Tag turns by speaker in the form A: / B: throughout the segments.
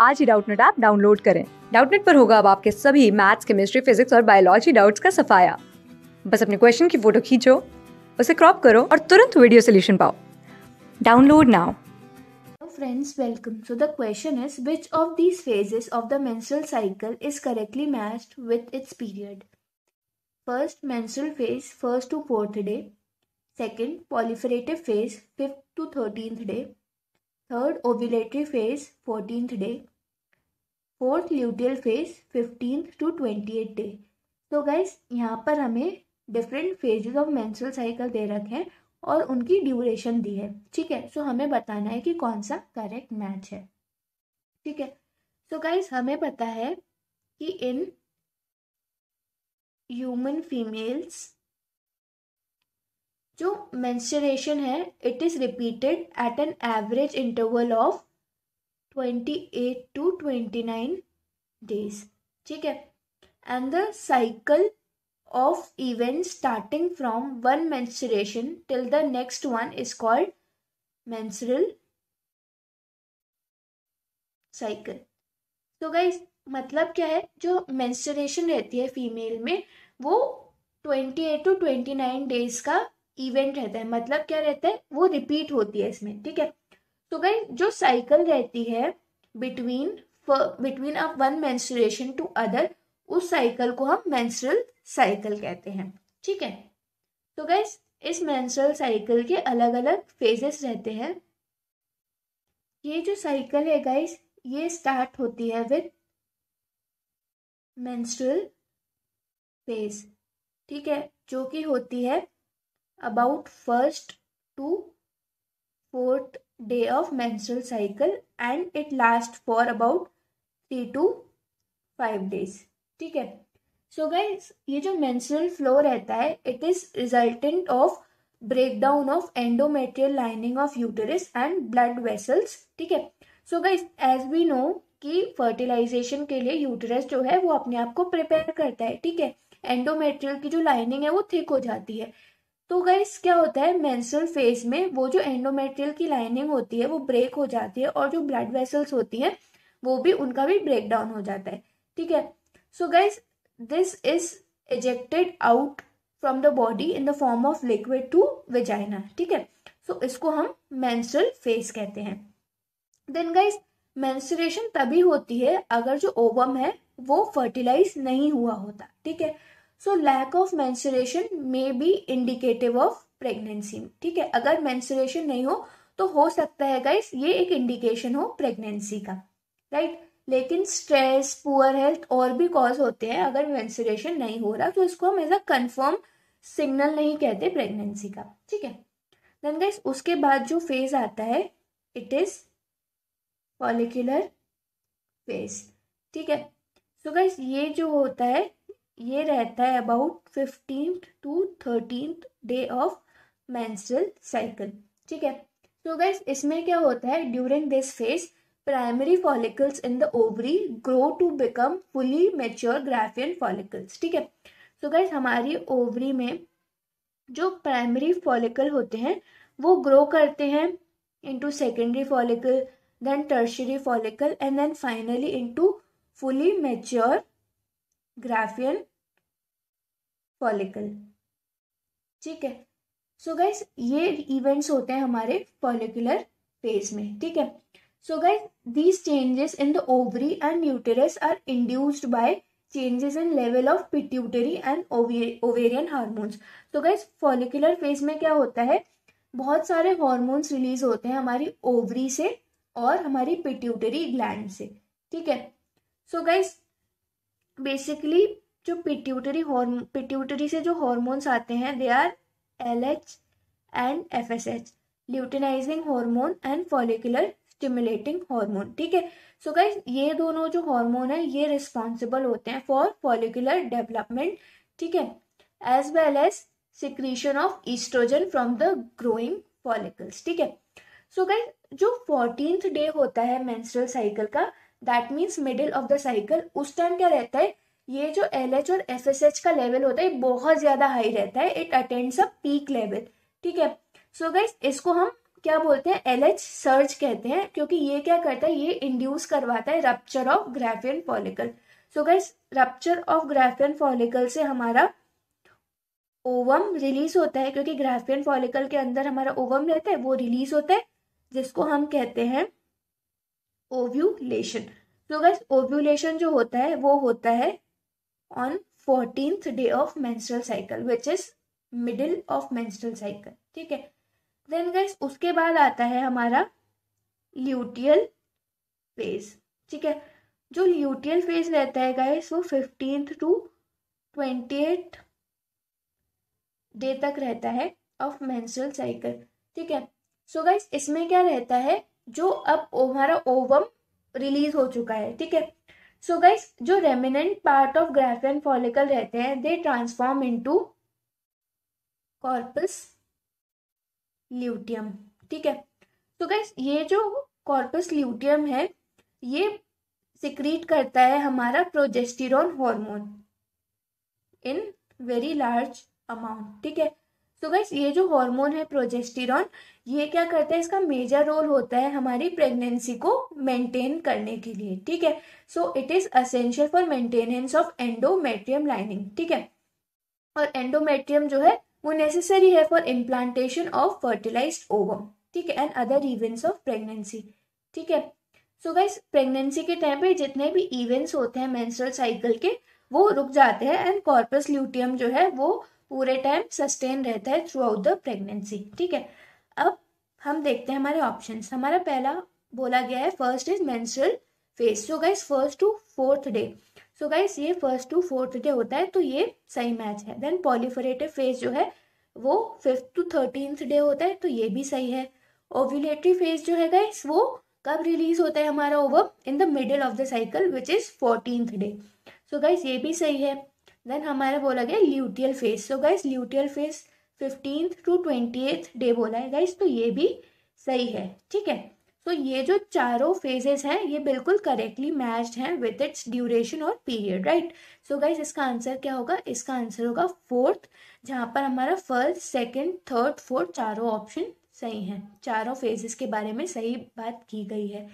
A: आज ही Doubtnut app download करें डाउटनेट पर होगा अब आपके सभी मैथ्स केमिस्ट्री फिजिक्स और बायोलॉजी डाउट्स का सफाया बस अपने क्वेश्चन की फोटो खींचो उसे क्रॉप करो और तुरंत वीडियो सोल्यूशन पाओ download now friends welcome so the question is which of these phases of the menstrual cycle is correctly matched with its period first menstrual phase first to fourth day second proliferative phase fifth to 13th day third ovulatory phase fourteen day fourth luteal phase fifteen to twenty eight day तो guys यहाँ पर हमें different phases of menstrual cycle दे रखे हैं और उनकी duration दी है ठीक है सो हमें बताना है कि कौन सा करेक्ट मैच है ठीक है सो गाइज हमें पता है कि इन ह्यूमन फीमेल्स जो मेंस्ट्रुएशन है it is repeated at an average interval of twenty eight to twenty nine days ठीक है and the cycle of event starting from one menstruation till the next one is called menstrual cycle तो guys मतलब क्या है जो menstruation रहती है female में वो twenty eight to twenty nine days का इवेंट रहता है मतलब क्या रहता है वो रिपीट होती है इसमें ठीक है तो गई जो साइकिल रहती है between between a one menstruation to other उस साइकिल को हम मेंस्ट्रुअल साइकिल कहते हैं ठीक है तो गई इस मेंस्ट्रुअल साइकिल के अलग अलग फेजेस रहते हैं ये जो साइकिल है गाइस ये स्टार्ट होती है विद मेंस्ट्रुअल फेज ठीक है जो कि होती है about first to fourth day of menstrual cycle and it lasts for about three to five days ठीक है सो so गाइज ये जो मेंस्ट्रुअल फ्लो रहता है it is resultant of breakdown of endometrial lining of uterus and blood vessels ठीक है सो guys as we know कि fertilization के लिए यूटेरस जो है वो अपने आप को प्रिपेयर करता है ठीक है एंडोमेट्रियल की जो लाइनिंग है वो थिक हो जाती है तो गाइस क्या होता है मेंस्ट्रुअल फेज में वो जो एंडोमेट्रियल की लाइनिंग होती है वो ब्रेक हो जाती है और जो ब्लड वेसल्स होती है वो भी उनका भी ब्रेक डाउन हो जाता है ठीक है so guys this is ejected out from the body in the form of liquid to vagina ठीक है सो so, इसको हम मेंस्ट्रुअल फेज कहते हैं देन गाइस मेंस्ट्रुएशन तभी होती है अगर जो ओवम है वो फर्टिलाइज नहीं हुआ होता ठीक है so lack of menstruation may be indicative of pregnancy ठीक है अगर मैंसुरेशन नहीं हो तो हो सकता है गाइस ये एक इंडिकेशन हो प्रेगनेंसी का राइट right? लेकिन स्ट्रेस पुअर हेल्थ और भी कॉज होते हैं अगर मैंसुरेशन नहीं हो रहा तो इसको हम एज अ कन्फर्म सिग्नल नहीं कहते प्रेगनेंसी का ठीक है देन गाइस उसके बाद जो फेज आता है इट इज फॉलिकुलर फेज ठीक है सो so गाइस ये जो होता है ये रहता है about fifteen to thirteen day of menstrual cycle ठीक है सो गैस इसमें क्या होता है during this phase primary follicles in the ovary grow to become fully mature Graafian follicles ठीक है सो so गैस हमारी ओवरी में जो प्राइमरी फॉलिकल होते हैं वो ग्रो करते हैं into secondary follicle then tertiary follicle and then finally into fully mature Graafian follicle ठीक है सो so गाइज ये इवेंट्स होते हैं हमारे फॉलिकुलर फेज में ठीक है सो guys these changes in the ovary and uterus are induced by changes in level of pituitary and ovarian hormones तो गैस फॉलिकुलर फेज में क्या होता है बहुत सारे hormones रिलीज होते हैं हमारी ओवरी से और हमारी पिट्यूटरी ग्लैंड से ठीक है सो गाइस बेसिकली जो पिट्यूटरी हॉर्म पिट्यूटरी से जो हॉर्मोन्स आते हैं they are L H and F S H luteinizing hormone and follicular stimulating hormone ठीक है सो गाइज ये दोनों जो हॉर्मोन है ये रिस्पॉन्सिबल होते हैं फॉर फॉलिकुलर डेवलपमेंट ठीक है as well as secretion of oestrogen from the growing follicles ठीक है सो गाइज जो फोर्टींथ डे होता है मेंस्ट्रुअल साइकिल का that means middle of the cycle उस टाइम क्या रहता है ये जो एल एच और एफ एस एच का लेवल होता है बहुत ज़्यादा हाई रहता है it attends a peak level ठीक है सो so गाइज इसको हम क्या बोलते हैं एल एच सर्च कहते हैं क्योंकि ये क्या करता है ये इंड्यूस करवाता है rupture of Graafian follicle so guys rupture of Graafian follicle से हमारा ओवम रिलीज होता है क्योंकि ग्राफियन फॉलिकल के अंदर हमारा ओवम रहता है वो रिलीज होता है जिसको हम कहते हैं ओव्यूलेशन तो गैस ओव्यूलेशन जो होता है वो होता है on 14th day of menstrual cycle which is middle of menstrual cycle ठीक है देन गैस उसके बाद आता है हमारा ल्यूटियल फेज ठीक है जो ल्यूटियल फेज रहता है गाइस वो fifteen to twenty eight day तक रहता है ऑफ मेंस्ट्रुअल साइकिल ठीक है सो so गाइस इसमें क्या रहता है जो अब हमारा ओवम रिलीज हो चुका है ठीक है सो so गाइस जो remnant part of Graafian follicle रहते हैं they transform into corpus luteum ठीक है सो so गाइस ये जो कॉर्पस ल्यूटियम है ये सिक्रीट करता है हमारा progesterone hormone in very large amount ठीक है तो गैस ये जो हार्मोन है प्रोजेस्टिरॉन ये क्या करता है इसका मेजर रोल होता है हमारी प्रेगनेंसी को मेंटेन करने के लिए ठीक है so it is essential for maintenance of endometrium lining ठीक है और एंडोमेट्रियम जो है वो नेसेसरी है for implantation of fertilize ovum ठीक है and other events of pregnancy ठीक है सो गैस प्रेगनेंसी के टाइम पे जितने भी इवेंट्स होते हैं मेंस्ट्रुअल साइकिल के वो रुक जाते हैं एंड कॉर्पस ल्यूटियम जो है वो पूरे टाइम सस्टेन रहता है थ्रू आउट द प्रेगनेंसी ठीक है अब हम देखते हैं हमारे ऑप्शन हमारा पहला बोला गया है first is menstrual phase so guys first to fourth day so guys ये फर्स्ट टू फोर्थ डे होता है तो ये सही मैच है देन पॉलीफरेटिव फेज जो है वो फिफ्थ टू थर्टींथ डे होता है तो ये भी सही है ओव्यूलेटरी फेज जो है गाइस वो कब रिलीज होता है हमारा ovum in the middle of the cycle which is fourteenth day so guys ये भी सही है देन हमारा बोला गया luteal phase so guys luteal phase fifteenth to twenty eighth day बोला है गाइस तो ये भी सही है ठीक है तो ये जो चारों फेजेस हैं ये बिल्कुल करेक्टली मैच्ड हैं विद इट्स ड्यूरेशन और पीरियड राइट सो गाइज इसका आंसर क्या होगा इसका आंसर होगा फोर्थ जहाँ पर हमारा फर्स्ट सेकेंड थर्ड फोर्थ चारों ऑप्शन सही हैं चारों फेजेस के बारे में सही बात की गई है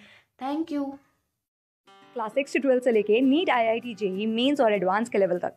A: थैंक यू क्लास सिक्स से ट्वेल्थ से लेके NEET I I T JEE mains और एडवांस के लेवल तक